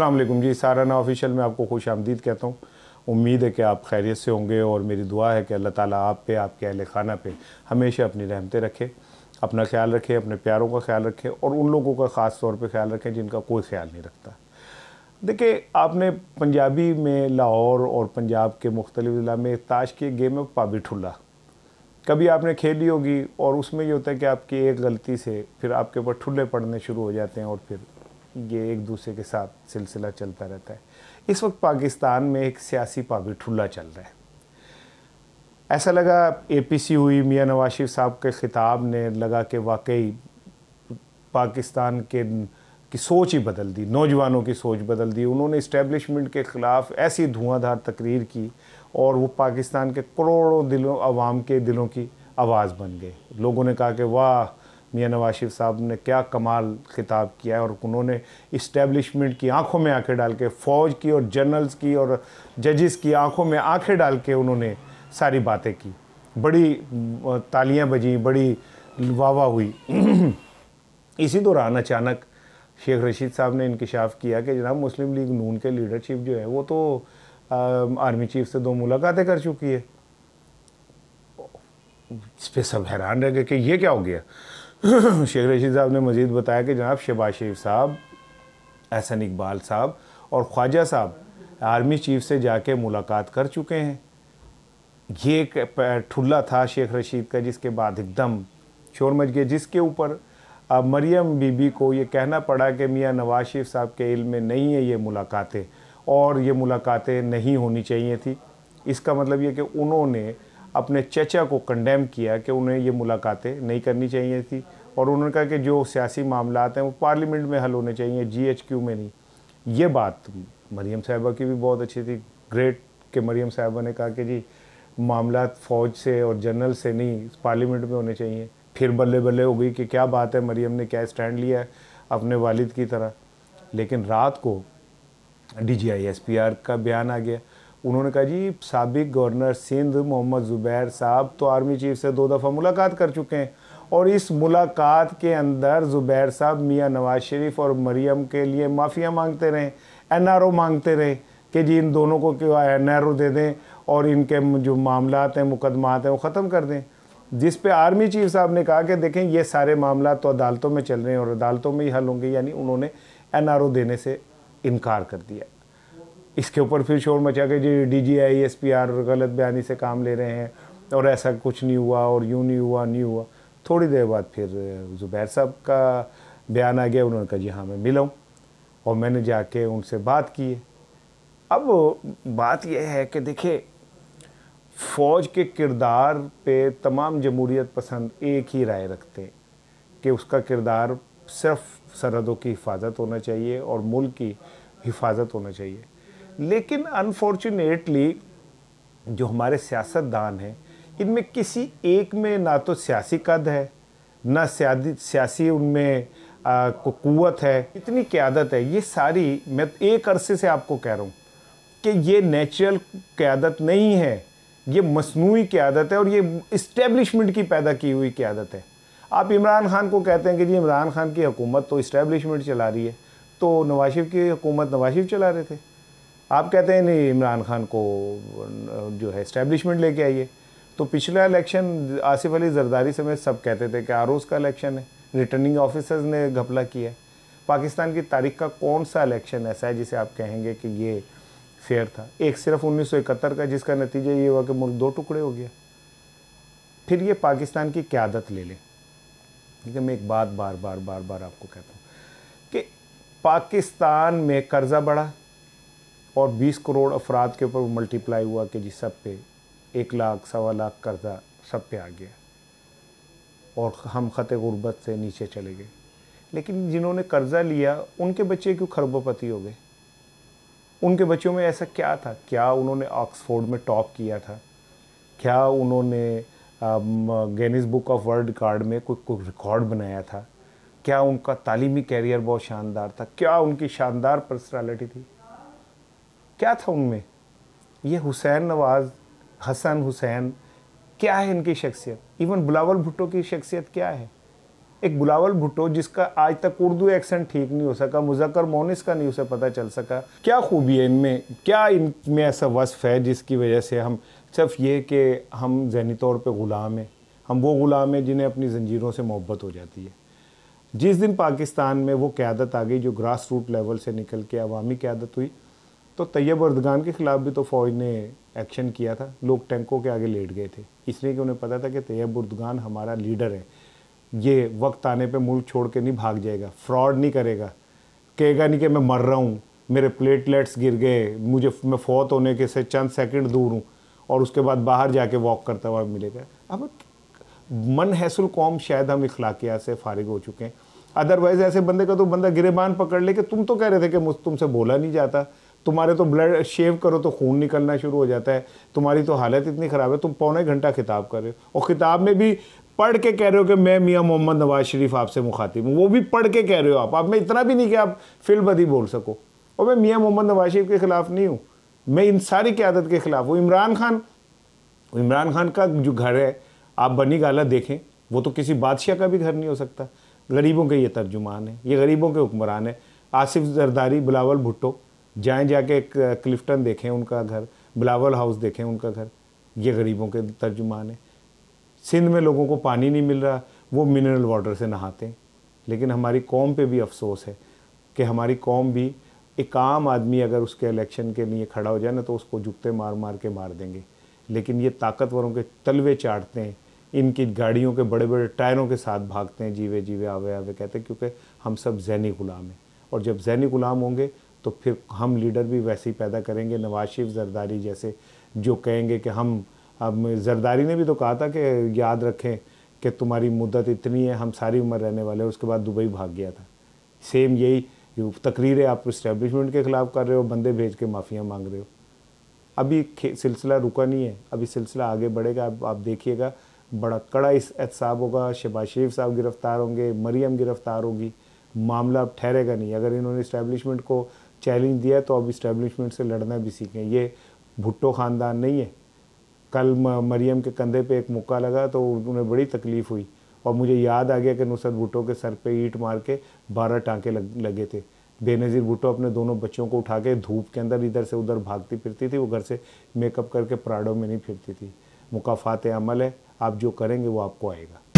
अस्सलाम वालेकुम जी साराना ऑफिशियल में आपको खुश आमदीद कहता हूँ उम्मीद है कि आप खैरियत से होंगे और मेरी दुआ है कि अल्लाह ताला आप पे आपके अहल खाना पे हमेशा अपनी रहमतें रखे अपना ख्याल रखें अपने प्यारों का ख्याल रखें और उन लोगों का ख़ास तौर पर ख्याल रखें जिनका कोई ख्याल नहीं रखता देखिए आपने पंजाबी में लाहौर और पंजाब के मुख्तलिफ ज़िला में ताश की गेम है पाबी ठुल्ला कभी आपने खेली होगी और उसमें ये होता है कि आपकी एक गलती से फिर आपके ऊपर ठुल्ले पड़ने शुरू हो जाते हैं और फिर ये एक दूसरे के साथ सिलसिला चलता रहता है इस वक्त पाकिस्तान में एक सियासी पावी ठुल्ला चल रहा है ऐसा लगा एपीसी हुई मियाँ नवाज शरीफ साहब के ख़िताब ने लगा कि वाकई पाकिस्तान के की सोच ही बदल दी नौजवानों की सोच बदल दी उन्होंने इस्टेबलिशमेंट के ख़िलाफ़ ऐसी धुआंधार तकरीर की और वो पाकिस्तान के करोड़ों दिलों आवाम के दिलों की आवाज़ बन गए लोगों ने कहा कि वाह मियाँ नवाज शरीफ साहब ने क्या कमाल खिताब किया है और उन्होंने इस्टेब्लिशमेंट की आंखों में आंखें डाल के फ़ौज की और जनरल्स की और जजेस की आंखों में आंखें डाल के उन्होंने सारी बातें की बड़ी तालियां बजी बड़ी वाह हुई इसी दौरान अचानक शेख रशीद साहब ने इंकशाफ किया कि जनाब मुस्लिम लीग नून के लीडरशिप जो है वो तो आ, आर्मी चीफ से दो मुलाकातें कर चुकी है इस पर सब हैरान रह गए कि ये क्या हो गया शेख रशीद साहब ने मज़ीद बताया कि जनाब शबाज शरीफ साहब एहसन इकबाल साहब और ख्वाजा साहब आर्मी चीफ से जाके मुलाकात कर चुके हैं ये एक ठुल्ला था शेख रशीद का जिसके बाद एकदम शोर मच गया जिसके ऊपर अब मरियम बीबी को ये कहना पड़ा कि मियाँ नवाज शरीफ साहब के इल्म में नहीं है ये मुलाकातें और ये मुलाकातें नहीं होनी चाहिए थी इसका मतलब ये कि उन्होंने अपने चचा को कंडेम किया कि उन्हें ये मुलाकातें नहीं करनी चाहिए थी और उन्होंने कहा कि जो सियासी मामला हैं वो पार्लियामेंट में हल होने चाहिए जीएचक्यू में नहीं ये बात मरीम साहिबा की भी बहुत अच्छी थी ग्रेट के मरीम साहिबा ने कहा कि जी मामला फ़ौज से और जनरल से नहीं पार्लियामेंट में होने चाहिए फिर बल्ले बल्ले हो गई कि क्या बात है मरीम ने क्या स्टैंड लिया है अपने वालिद की तरह लेकिन रात को D G I S P R का बयान आ गया उन्होंने कहा जी सबक गवर्नर सिंध मोहम्मद ज़ुबैर साहब तो आर्मी चीफ से दो दफ़ा मुलाकात कर चुके हैं और इस मुलाकात के अंदर ज़ुबैर साहब मियाँ नवाज शरीफ और मरियम के लिए माफ़िया मांगते रहे एन मांगते रहे कि जी इन दोनों को क्यों एन दे दें और इनके जो मामला हैं मुकदमात हैं वो ख़त्म कर दें जिस पे आर्मी चीफ साहब ने कहा कि देखें ये सारे मामला तो अदालतों में चल रहे हैं और अदालतों में ही हल होंगे यानी उन्होंने एन देने से इनकार कर दिया इसके ऊपर फिर शोर मचा के जी D G I S P R गलत बयानी से काम ले रहे हैं और ऐसा कुछ नहीं हुआ और यूँ नहीं हुआ नहीं हुआ थोड़ी देर बाद फिर ज़ुबैर साहब का बयान आ गया उन्होंने कहा जी हाँ मैं मिला हूँ और मैंने जाके उनसे बात की है अब बात यह है कि देखिए फ़ौज के किरदार पे तमाम जमहूरियत पसंद एक ही राय रखते हैं कि उसका किरदार सिर्फ सरहदों की हिफाजत होना चाहिए और मुल्क की हिफाजत होना चाहिए लेकिन अनफॉर्चुनेटली जो हमारे सियासतदान हैं इनमें किसी एक में ना तो सियासी कद है ना सियासी उनमें कुत है इतनी क्यादत है ये सारी मैं एक अरसे से आपको कह रहा हूँ कि ये नेचुरल क्यादत नहीं है ये मसनू क्यादत है और ये इस्टेब्लिशमेंट की पैदा की हुई क्यादत है आप इमरान खान को कहते हैं कि जी इमरान खान की हुकूमत तो इस्टेब्लिशमेंट चला रही है तो नवाशिफ की हुकूमत नवाशिफ चला रहे थे आप कहते हैं नहीं इमरान खान को जो है इस्टेब्लिशमेंट लेके आइए तो पिछला इलेक्शन आसिफ अली जरदारी समेत सब कहते थे कि आरोज का इलेक्शन है रिटर्निंग ऑफिसर्स ने घपला किया है पाकिस्तान की तारीख का कौन सा इलेक्शन ऐसा है जिसे आप कहेंगे कि ये फेयर था एक सिर्फ 1971 का जिसका नतीजा ये हुआ कि मुल्क दो टुकड़े हो गया फिर ये पाकिस्तान की क्यादत ले लें ठीक है मैं एक बात बार बार बार बार आपको कहता हूँ कि पाकिस्तान में कर्ज़ा बढ़ा और 20 करोड़ अफराद के ऊपर मल्टीप्लाई हुआ कि जी सब पे एक लाख सवा लाख कर्जा सब पे आ गया और हम ख़त गुर्बत से नीचे चले गए लेकिन जिन्होंने कर्ज़ा लिया उनके बच्चे क्यों खरबोपति हो गए उनके बच्चों में ऐसा क्या था क्या उन्होंने ऑक्सफोर्ड में टॉप किया था क्या उन्होंने Guinness book of world card में कोई कोई रिकॉर्ड बनाया था क्या उनका तालीमी कैरियर बहुत शानदार था क्या उनकी शानदार पर्सनैलिटी थी क्या था उनमें ये हुसैन नवाज़ हसन हुसैन क्या है इनकी शख्सियत इवन बुलावल भुट्टो की शख्सियत क्या है एक बुलावल भुट्टो जिसका आज तक उर्दू एक्सेंट ठीक नहीं हो सका मुजक्र मोनिस का नहीं उसे पता चल सका क्या खूबी है इनमें क्या इनमें ऐसा वसफ़ है जिसकी वजह से हम सिर्फ ये कि हम जहनी तौर पर ग़ुलाम हैं हम वो ग़ुलाम हैं जिन्हें अपनी जंजीरों से मोहब्बत हो जाती है जिस दिन पाकिस्तान में वो क्यादत आ गई जो ग्रास रूट लेवल से निकल के अवामी क्यादत हुई तो तैयब अर्दगान के ख़िलाफ़ भी तो फ़ौज ने एक्शन किया था लोग टैंकों के आगे लेट गए थे इसलिए कि उन्हें पता था कि तैयब अर्दगान हमारा लीडर है ये वक्त आने पे मुल्क छोड़ के नहीं भाग जाएगा फ्रॉड नहीं करेगा कहेगा नहीं कि मैं मर रहा हूँ मेरे प्लेटलेट्स गिर गए मुझे मैं फौत होने के से चंद सेकंड दूर हूँ और उसके बाद बाहर जाके वॉक करता हुआ मिलेगा अब मन हैसल कौम शायद हम इखलाकिया से फारिग हो चुके हैं अदरवाइज़ ऐसे बंदे का तो बंदा गिरेबान पकड़ ले कि तुम तो कह रहे थे कि मुझ तुमसे बोला नहीं जाता तुम्हारे तो ब्लड शेव करो तो खून निकलना शुरू हो जाता है तुम्हारी तो हालत इतनी ख़राब है तुम पौने घंटा खिताब कर रहे हो और ख़िताब में भी पढ़ के कह रहे हो कि मैं मियाँ मोहम्मद नवाज शरीफ आपसे मुखातिब हूँ वो भी पढ़ के कह रहे हो आप आप में इतना भी नहीं कि आप फिलबदी बोल सको और मैं मियाँ मोहम्मद नवाज शरीफ के ख़िलाफ़ नहीं हूँ मैं इन सारी क्यादत के ख़िलाफ़ हूँ इमरान खान इमरान खान का जो घर है आप बनी गाला देखें वो तो किसी बादशाह का भी घर नहीं हो सकता गरीबों के ये तर्जुमान है ये गरीबों के हुक्मरान है आसिफ जरदारी बिलावल भुट्टो जाएँ जाके एक क्लिफ्टन देखें उनका घर बिलावल हाउस देखें उनका घर ये गरीबों के तर्जुमान है सिंध में लोगों को पानी नहीं मिल रहा वो मिनरल वाटर से नहाते हैं लेकिन हमारी कौम पे भी अफसोस है कि हमारी कौम भी एक आम आदमी अगर उसके इलेक्शन के लिए खड़ा हो जाए ना तो उसको जुगते मार मार के मार देंगे लेकिन ये ताकतवरों के तलवे चाटते हैं इनकी गाड़ियों के बड़े बड़े टायरों के साथ भागते हैं जीवे जीवे आवे आवे कहते हैं क्योंकि हम सब ज़ैनी ग़ुलाम हैं और जब जैनी ग़ुलाम होंगे तो फिर हम लीडर भी वैसे ही पैदा करेंगे नवाज शरीफ जरदारी जैसे जो कहेंगे कि हम अब जरदारी ने भी तो कहा था कि याद रखें कि तुम्हारी मुद्दत इतनी है हम सारी उम्र रहने वाले हैं उसके बाद दुबई भाग गया था सेम यही तकरीरें आप इस्टेब्लिशमेंट के ख़िलाफ़ कर रहे हो बंदे भेज के माफ़ियाँ मांग रहे हो अभी सिलसिला रुका नहीं है अभी सिलसिला आगे बढ़ेगा आप, आप देखिएगा बड़ा कड़ा इस एहसाब होगा शहबाज शरीफ साहब गिरफ़्तार होंगे मरियम गिरफ़्तार होगी मामला अब ठहरेगा नहीं अगर इन्होंने इस्टेब्लिशमेंट को चैलेंज दिया तो अब इस्टेब्लिशमेंट से लड़ना भी सीखें ये भुट्टो ख़ानदान नहीं है कल मरियम के कंधे पे एक मुक्का लगा तो उन्हें बड़ी तकलीफ़ हुई और मुझे याद आ गया कि नुसरत भुट्टो के सर पे ईट मार के बारह टाँके लग, लगे थे बेनज़ीर भुट्टो अपने दोनों बच्चों को उठा के धूप के अंदर इधर से उधर भागती फिरती थी वो घर से मेकअप करके प्राडो में नहीं फिरती थी मुकाफात अमल है आप जो करेंगे वो आपको आएगा